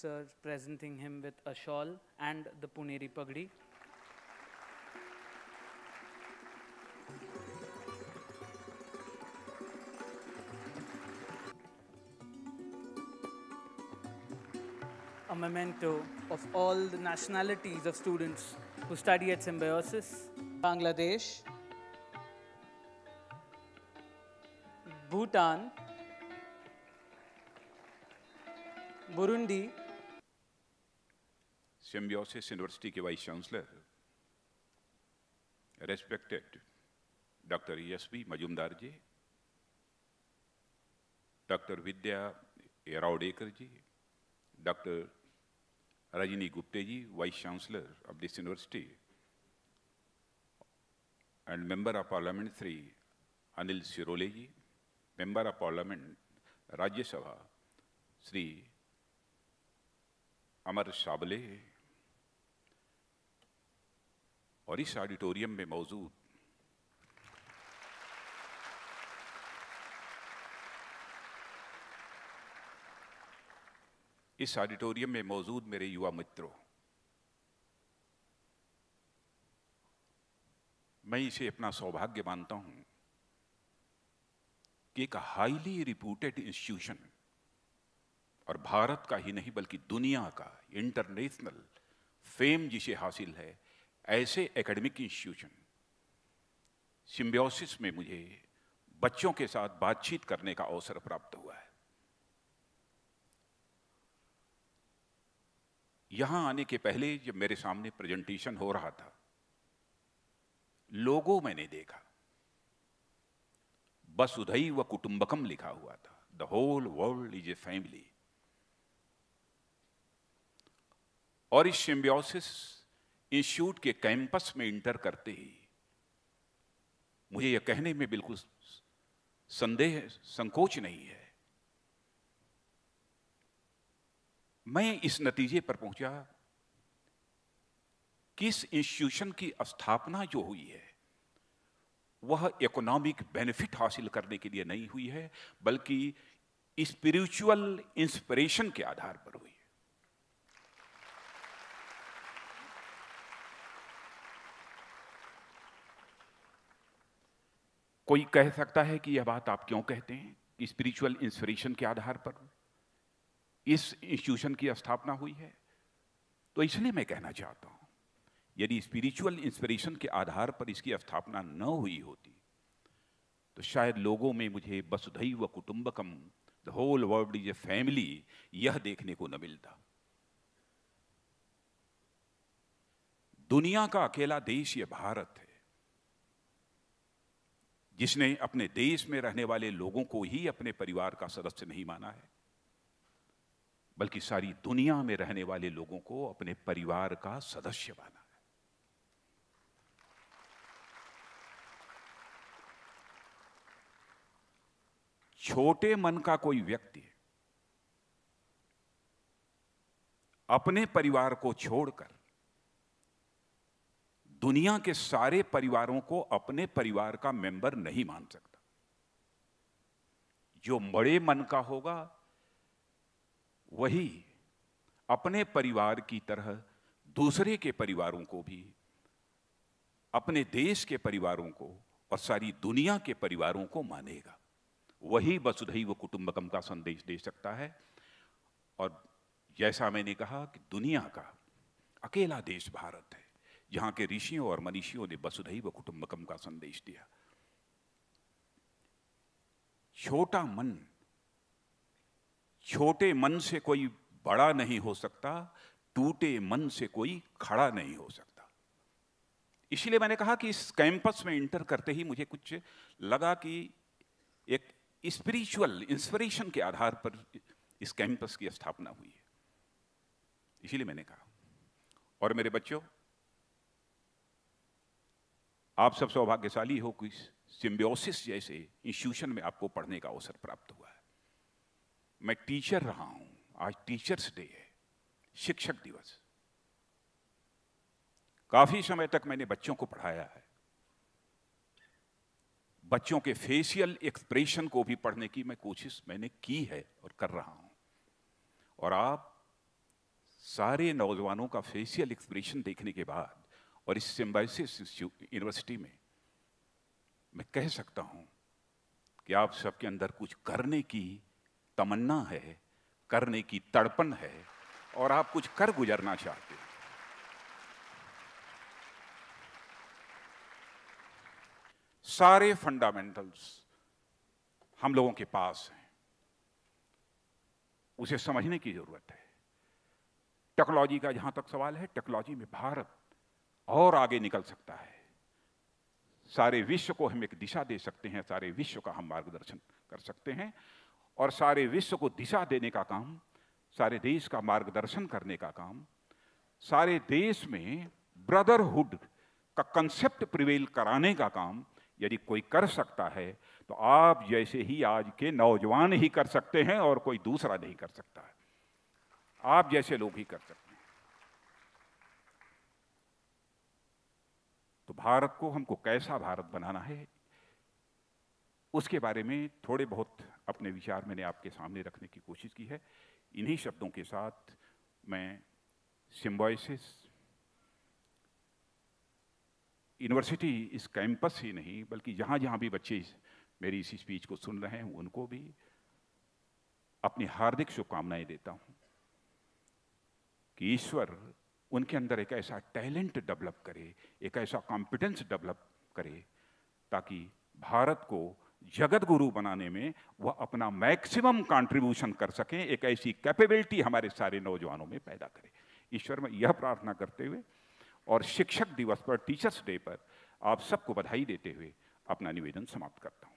sir presenting him with a shawl and the Puneri Pagdi. a memento of all the nationalities of students who study at Symbiosis, Bangladesh, Bhutan, Burundi, Symbiosis university के vice chancellor respected doctor S Yashwi Majumdar ji doctor Vidya Rawdekar ji doctor Rajani Gupte ji vice chancellor of this university and member of parliament Shri Anil Sirole ji member of parliament Rajya Sabha Shri Amar Shable और इस auditorium में मौजूद इस auditorium में मौजूद मेरे युवा मित्रों मैं इसे अपना सौभाग्य मानता हूं कि एक हाईली रिप्यूटेड इंस्टीट्यूशन और भारत का ही नहीं बल्कि दुनिया का इंटरनेशनल फेम जिसे हासिल है ऐसे एकेडमिक इंस्टीट्यूशन सिम्बियोसिस में मुझे बच्चों के साथ बातचीत करने का अवसर प्राप्त हुआ है यहां आने के पहले जब मेरे सामने प्रेजेंटेशन हो रहा था लोगों मैंने देखा बस उधई व कुटुंबकम लिखा हुआ था the whole world is a family और इस सिम्बियोसिस इंस्टीट्यूट के कैंपस में इंटर करते ही मुझे यह कहने में बिल्कुल संदेह संकोच नहीं है मैं इस नतीजे पर पहुंचा कि इस इंस्टीट्यूशन की स्थापना जो हुई है वह इकोनॉमिक बेनिफिट हासिल करने के लिए नहीं हुई है बल्कि स्पिरिचुअल इंस्पिरेशन के आधार पर हुई कोई कह सकता है कि यह बात आप क्यों कहते हैं स्पिरिचुअल इंस्पिरेशन के आधार पर इस इंस्टीट्यूशन की स्थापना हुई है तो इसलिए मैं कहना चाहता हूं यदि स्पिरिचुअल इंस्पिरेशन के आधार पर इसकी स्थापना न हुई होती तो शायद लोगों में मुझे वसुधैव कुटुंबकम the whole world is a family यह देखने को न मिलता दुनिया का अकेला देश यह भारत है जिसने अपने देश में रहने वाले लोगों को ही अपने परिवार का सदस्य नहीं माना है बल्कि सारी दुनिया में रहने वाले लोगों को अपने परिवार का सदस्य माना है छोटे मन का कोई व्यक्ति अपने परिवार को छोड़कर दुनिया के सारे परिवारों को अपने परिवार का मेंबर नहीं मान सकता जो बड़े मन का होगा वही अपने परिवार की तरह दूसरे के परिवारों को भी अपने देश के परिवारों को और सारी दुनिया के परिवारों को मानेगा वही वसुधैव कुटुंबकम का संदेश दे सकता है और जैसा मैंने कहा कि दुनिया का अकेला देश भारत है जहां के ऋषियों और मनीषियों ने वसुधैव कुटुंबकम का संदेश दिया छोटा मन छोटे मन से कोई बड़ा नहीं हो सकता टूटे मन से कोई खड़ा नहीं हो सकता इसलिए मैंने कहा कि इस कैंपस में इंटर करते ही मुझे कुछ लगा कि एक स्पिरिचुअल इंस्पिरेशन के आधार पर इस कैंपस की स्थापना हुई है इसीलिए मैंने कहा और मेरे बच्चों आप सब सौभाग्यशाली हो कि सिम्बियोसिस जैसे इंस्टीट्यूशन में आपको पढ़ने का अवसर प्राप्त हुआ है मैं टीचर रहा हूं आज टीचर्स डे है शिक्षक दिवस काफी समय तक मैंने बच्चों को पढ़ाया है बच्चों के फेशियल एक्सप्रेशन को भी पढ़ने की मैं कोशिश मैंने की है और कर रहा हूं और आप सारे नौजवानों का फेशियल एक्सप्रेशन देखने के बाद और इस सिम्बाइसिस यूनिवर्सिटी में मैं कह सकता हूं कि आप सबके अंदर कुछ करने की तमन्ना है करने की तड़पन है और आप कुछ कर गुजरना चाहते हैं सारे फंडामेंटल्स हम लोगों के पास हैं उसे समझने की जरूरत है टेक्नोलॉजी का जहां तक सवाल है टेक्नोलॉजी में भारत और आगे निकल सकता है सारे विश्व को हम एक दिशा दे सकते हैं सारे विश्व का हम मार्गदर्शन कर सकते हैं और सारे विश्व को दिशा देने का काम सारे देश का मार्गदर्शन करने का काम सारे देश में ब्रदरहुड का कंसेप्ट प्रिवेल कराने का काम यदि कोई कर सकता है तो आप जैसे ही आज के नौजवान ही कर सकते हैं और कोई दूसरा नहीं कर सकता है आप जैसे लोग ही कर सकते हैं भारत को हमको कैसा भारत बनाना है उसके बारे में थोड़े बहुत अपने विचार मैंने आपके सामने रखने की कोशिश की है इन्हीं शब्दों के साथ मैं सिम्बॉइसिस यूनिवर्सिटी इस कैंपस ही नहीं बल्कि जहाँ जहाँ भी बच्चे मेरी इस स्पीच को सुन रहे हैं उनको भी अपनी हार्दिक शुभकामनाएं देता हूँ कि ईश्वर उनके अंदर एक ऐसा टैलेंट डेवलप करे एक ऐसा कॉम्पिटेंस डेवलप करे ताकि भारत को जगत गुरु बनाने में वह अपना मैक्सिमम कंट्रीब्यूशन कर सकें एक ऐसी कैपेबिलिटी हमारे सारे नौजवानों में पैदा करें ईश्वर में यह प्रार्थना करते हुए और शिक्षक दिवस पर टीचर्स डे पर आप सबको बधाई देते हुए अपना निवेदन समाप्त करता हूँ